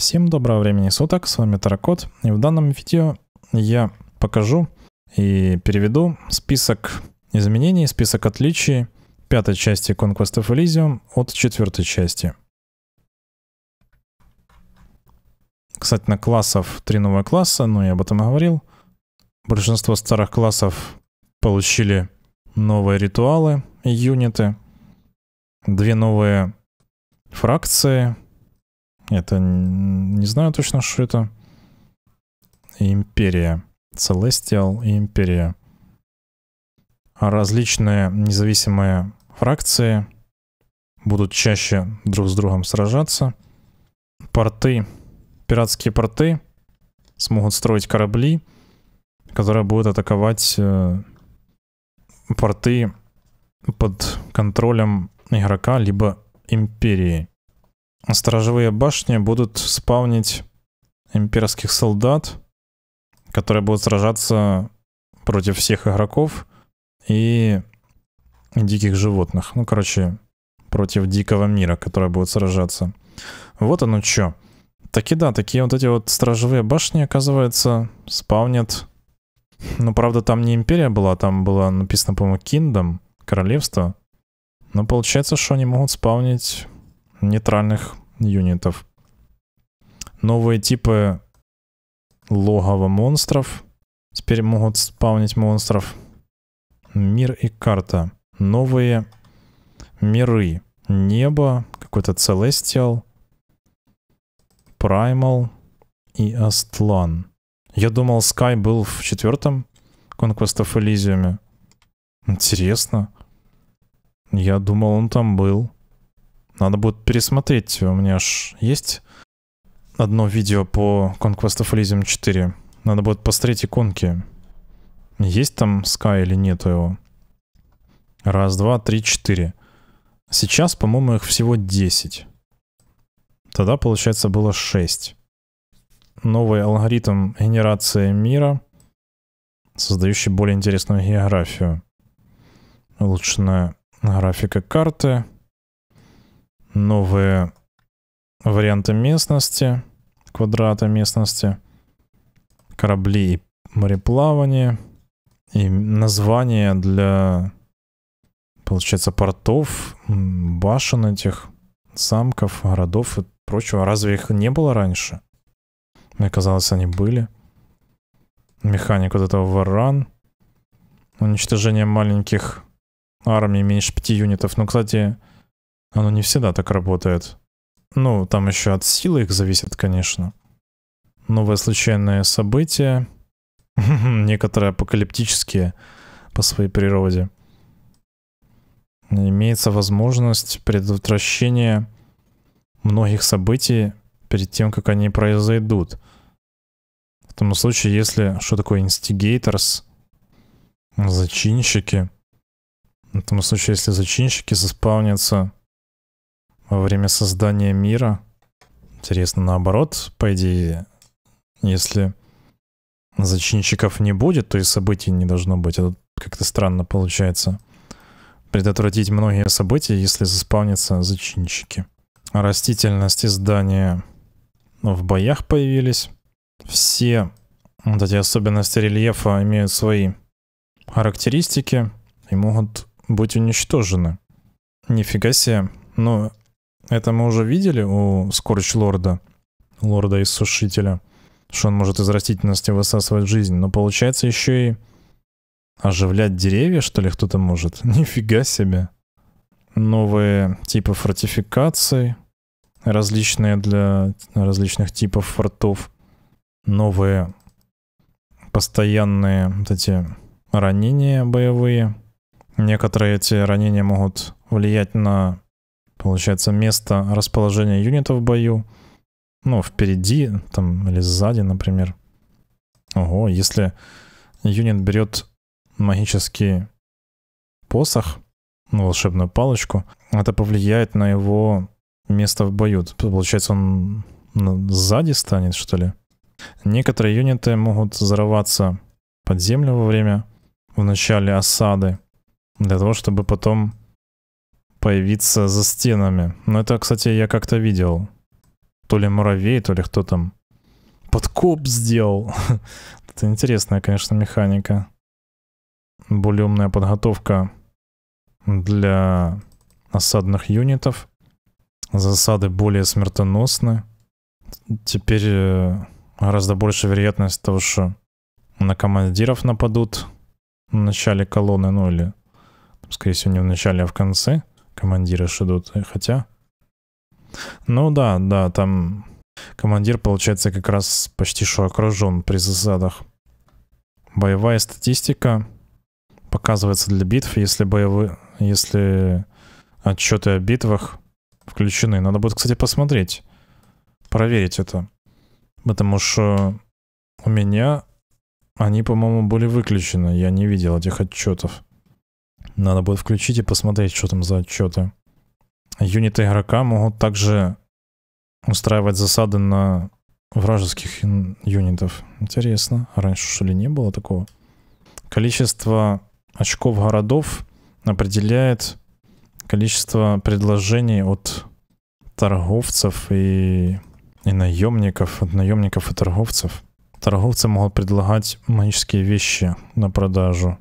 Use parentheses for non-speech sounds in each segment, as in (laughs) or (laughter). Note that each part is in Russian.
Всем доброго времени суток, с вами Таракот, и в данном видео я покажу и переведу список изменений, список отличий пятой части Conquest of Elysium от четвертой части. Кстати, на классов три новые класса, но я об этом и говорил. Большинство старых классов получили новые ритуалы юниты, две новые фракции — это не знаю точно, что это. Империя. Celestial и Империя. Различные независимые фракции будут чаще друг с другом сражаться. Порты, пиратские порты смогут строить корабли, которые будут атаковать э, порты под контролем игрока, либо империи сторожевые башни будут спавнить имперских солдат, которые будут сражаться против всех игроков и диких животных. Ну, короче, против дикого мира, которые будет сражаться. Вот оно что. Таки да, такие вот эти вот стражевые башни, оказывается, спавнят. Ну, правда, там не империя была, там было написано, по-моему, киндом, королевство. Но получается, что они могут спавнить нейтральных юнитов. Новые типы логова монстров. Теперь могут спавнить монстров. Мир и карта. Новые миры. Небо, какой-то Целестиал, Праймал и Астлан. Я думал, Скай был в четвертом Conquest of Elysium. Интересно. Я думал, он там был. Надо будет пересмотреть. У меня аж есть одно видео по Conquest of Elysium 4. Надо будет посмотреть иконки. Есть там Sky или нет его? Раз, два, три, четыре. Сейчас, по-моему, их всего 10. Тогда, получается, было 6. Новый алгоритм генерации мира, создающий более интересную географию. Улучшенная графика карты — новые варианты местности, квадрата местности, корабли и мореплавание, и названия для, получается, портов, башен этих, замков, городов и прочего. Разве их не было раньше? Мне казалось, они были. Механик вот этого варан. Уничтожение маленьких армий меньше пяти юнитов. Ну, кстати, оно не всегда так работает. Ну, там еще от силы их зависит, конечно. Новое случайное событие. (laughs) Некоторые апокалиптические по своей природе. Имеется возможность предотвращения многих событий перед тем, как они произойдут. В том случае, если... Что такое инстигейторс? Зачинщики. В том случае, если зачинщики заспавнятся во время создания мира. Интересно, наоборот, по идее, если зачинщиков не будет, то и событий не должно быть. Это как-то странно получается. Предотвратить многие события, если заспавнятся зачинщики. Растительность и здания в боях появились. Все вот эти особенности рельефа имеют свои характеристики и могут быть уничтожены. Нифига себе. но это мы уже видели у Скорч Лорда, Лорда Иссушителя, что он может из растительности высасывать жизнь, но получается еще и оживлять деревья, что ли, кто-то может? (laughs) Нифига себе. Новые типы фортификаций, различные для различных типов фортов, новые постоянные вот эти ранения боевые. Некоторые эти ранения могут влиять на получается, место расположения юнитов в бою. Ну, впереди там или сзади, например. Ого, если юнит берет магический посох, ну, волшебную палочку, это повлияет на его место в бою. Получается, он сзади станет, что ли? Некоторые юниты могут взорваться под землю во время, в начале осады, для того, чтобы потом появиться за стенами. Но это, кстати, я как-то видел. То ли муравей, то ли кто там. Подкоп сделал. (laughs) это интересная, конечно, механика. Более умная подготовка для осадных юнитов. Засады более смертоносны. Теперь э, гораздо больше вероятность того, что на командиров нападут в начале колонны, ну или, скорее всего, не в начале, а в конце командира шедут. Хотя... Ну да, да, там командир, получается, как раз почти что окружен при засадах. Боевая статистика показывается для битв, если боевые... Если отчеты о битвах включены. Надо будет, кстати, посмотреть. Проверить это. Потому что у меня они, по-моему, были выключены. Я не видел этих отчетов. Надо будет включить и посмотреть, что там за отчеты. Юниты игрока могут также устраивать засады на вражеских юнитов. Интересно, раньше что ли не было такого? Количество очков городов определяет количество предложений от торговцев и, и наемников, от наемников и торговцев. Торговцы могут предлагать магические вещи на продажу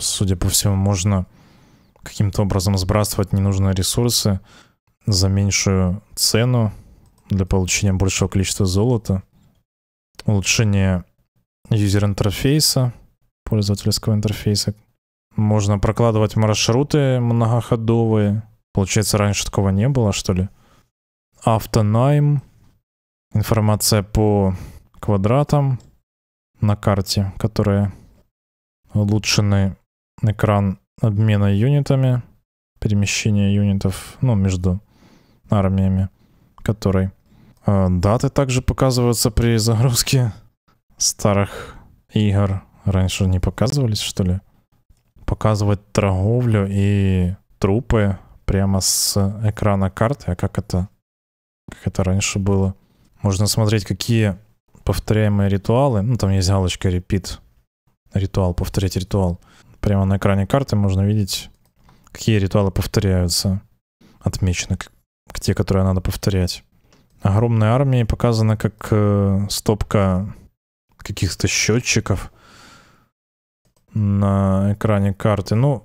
судя по всему, можно каким-то образом сбрасывать ненужные ресурсы за меньшую цену для получения большего количества золота. Улучшение юзер-интерфейса, пользовательского интерфейса. Можно прокладывать маршруты многоходовые. Получается, раньше такого не было, что ли? Автонайм. Информация по квадратам на карте, которая улучшенный экран обмена юнитами, перемещение юнитов, ну, между армиями, который. Э, даты также показываются при загрузке старых игр. Раньше не показывались, что ли? Показывать торговлю и трупы прямо с экрана карты. А как это? Как это раньше было? Можно смотреть, какие повторяемые ритуалы. Ну, там есть галочка «Repeat» ритуал, повторять ритуал. Прямо на экране карты можно видеть, какие ритуалы повторяются. Отмечены к те, которые надо повторять. Огромной армии показана как э, стопка каких-то счетчиков на экране карты. Ну,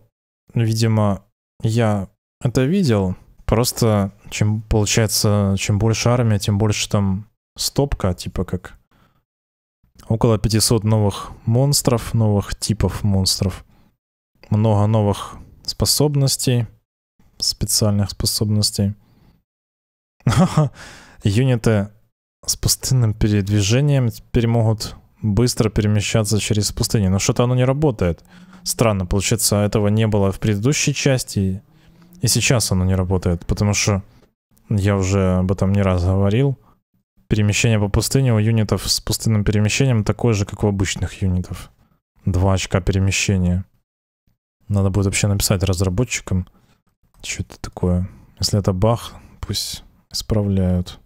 видимо, я это видел. Просто чем, получается, чем больше армия, тем больше там стопка, типа как Около 500 новых монстров, новых типов монстров. Много новых способностей, специальных способностей. (laughs) Юниты с пустынным передвижением теперь могут быстро перемещаться через пустыню. Но что-то оно не работает. Странно, получается, этого не было в предыдущей части. И сейчас оно не работает, потому что я уже об этом не раз говорил. Перемещение по пустыне у юнитов с пустынным перемещением такое же, как у обычных юнитов. Два очка перемещения. Надо будет вообще написать разработчикам, что это такое. Если это бах, пусть исправляют.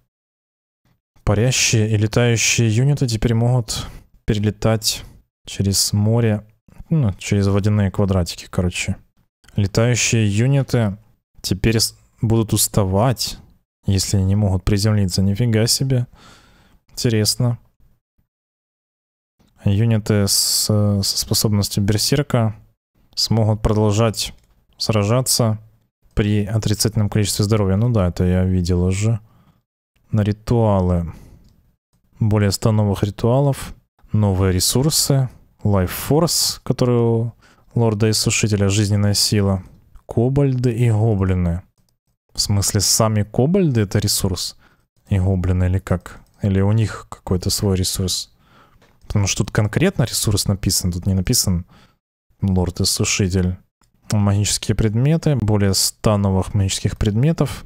Парящие и летающие юниты теперь могут перелетать через море, ну, через водяные квадратики, короче. Летающие юниты теперь будут уставать если они не могут приземлиться, нифига себе. Интересно. Юниты с, со способностью берсерка смогут продолжать сражаться при отрицательном количестве здоровья. Ну да, это я видел уже. На ритуалы. Более 100 новых ритуалов. Новые ресурсы. Life Force, который у лорда и сушителя жизненная сила. Кобальды и гоблины. В смысле, сами кобальды — это ресурс? И гоблины или как? Или у них какой-то свой ресурс? Потому что тут конкретно ресурс написан, тут не написан лорд и сушитель. Магические предметы, более 100 новых магических предметов.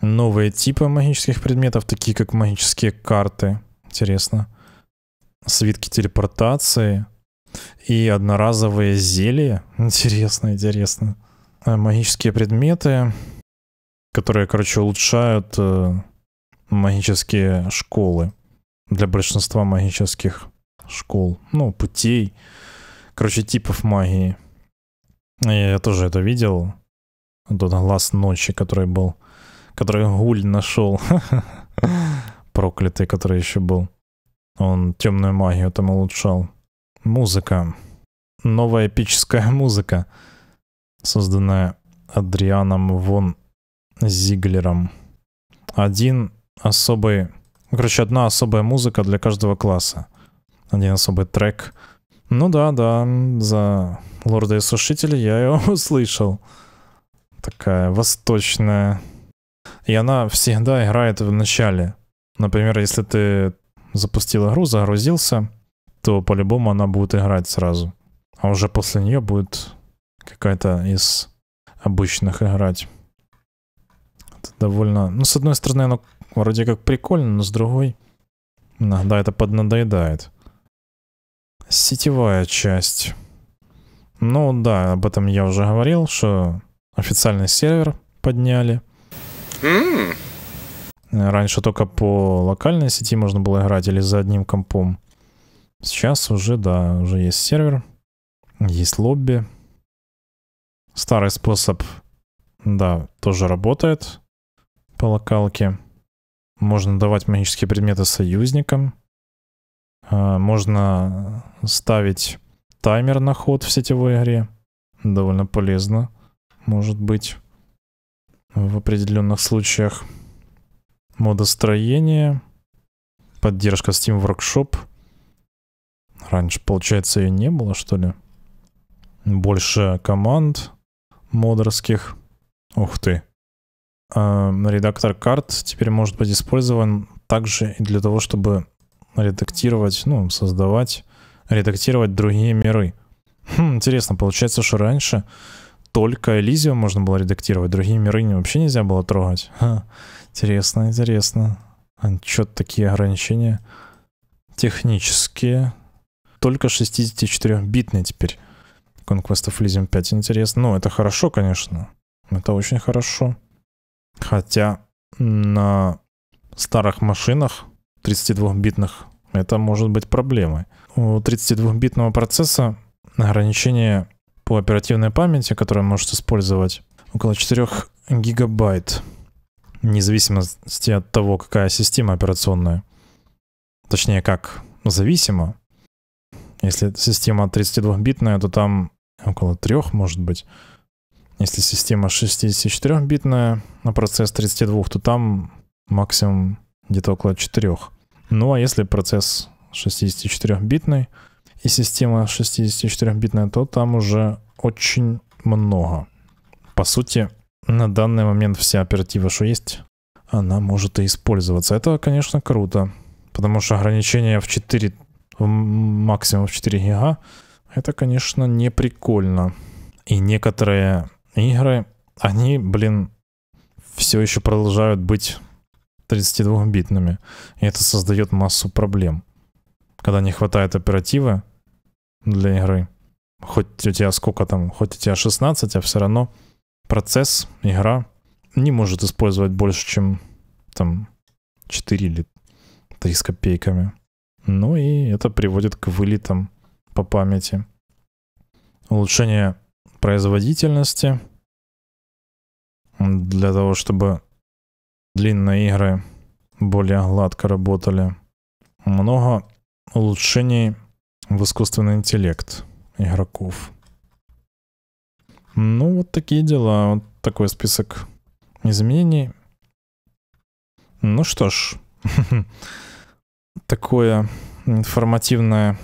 Новые типы магических предметов, такие как магические карты. Интересно. Свитки телепортации. И одноразовые зелья. (laughs) Интересно, интересно. Э, магические предметы, которые, короче, улучшают э, магические школы. Для большинства магических школ, ну, путей, короче, типов магии. я тоже это видел. Тот глаз ночи, который был, который Гуль нашел, (laughs) проклятый, который еще был. Он темную магию там улучшал. Музыка. Новая эпическая (laughs) музыка созданная Адрианом Вон Зиглером. Один особый... короче, одна особая музыка для каждого класса. Один особый трек. Ну да, да, за Лорда и Сушителя я его (laughs) услышал. Такая восточная. И она всегда играет в начале. Например, если ты запустил игру, загрузился, то по-любому она будет играть сразу. А уже после нее будет какая-то из обычных играть. Это довольно... Ну, с одной стороны, оно вроде как прикольно, но с другой... Иногда это поднадоедает. Сетевая часть. Ну да, об этом я уже говорил, что официальный сервер подняли. Mm. Раньше только по локальной сети можно было играть или за одним компом. Сейчас уже, да, уже есть сервер, есть лобби. Старый способ, да, тоже работает по локалке. Можно давать магические предметы союзникам. А, можно ставить таймер на ход в сетевой игре. Довольно полезно, может быть, в определенных случаях. Модостроение. Поддержка Steam Workshop. Раньше, получается, ее не было, что ли? Больше команд модерских. Ух ты. А, редактор карт теперь может быть использован также и для того, чтобы редактировать, ну, создавать, редактировать другие миры. Хм, интересно, получается, что раньше только Элизиум можно было редактировать, другие миры вообще нельзя было трогать. Ха, интересно, интересно. А что такие ограничения? Технические. Только 64-битные теперь. Conquest of Elysium 5 интересно. Ну, это хорошо, конечно. Это очень хорошо. Хотя на старых машинах 32-битных это может быть проблемой. У 32-битного процесса ограничение по оперативной памяти, которую может использовать, около 4 гигабайт, вне зависимости от того, какая система операционная. Точнее, как зависима. Если система 32-битная, то там около трех, может быть. Если система 64-битная на процесс 32, то там максимум где-то около 4. Ну а если процесс 64-битный и система 64-битная, то там уже очень много. По сути, на данный момент вся оператива, что есть, она может и использоваться. Это, конечно, круто, потому что ограничение в 4, максимум в 4 гига, это, конечно, не прикольно. И некоторые игры, они, блин, все еще продолжают быть 32-битными. И это создает массу проблем. Когда не хватает оперативы для игры, хоть у тебя сколько там, хоть у тебя 16, а все равно процесс, игра не может использовать больше, чем там 4 или 3 с копейками. Ну и это приводит к вылетам по памяти. Улучшение производительности для того, чтобы длинные игры более гладко работали. Много улучшений в искусственный интеллект игроков. Ну, вот такие дела. Вот такой список изменений. Ну что ж, (laughs) такое информативное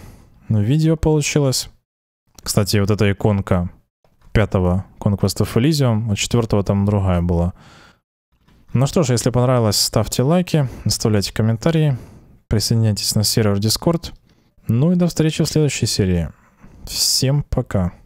но ну, видео получилось. Кстати, вот эта иконка пятого Conquest of Elysium, у четвертого там другая была. Ну что ж, если понравилось, ставьте лайки, оставляйте комментарии, присоединяйтесь на сервер Discord. Ну и до встречи в следующей серии. Всем пока.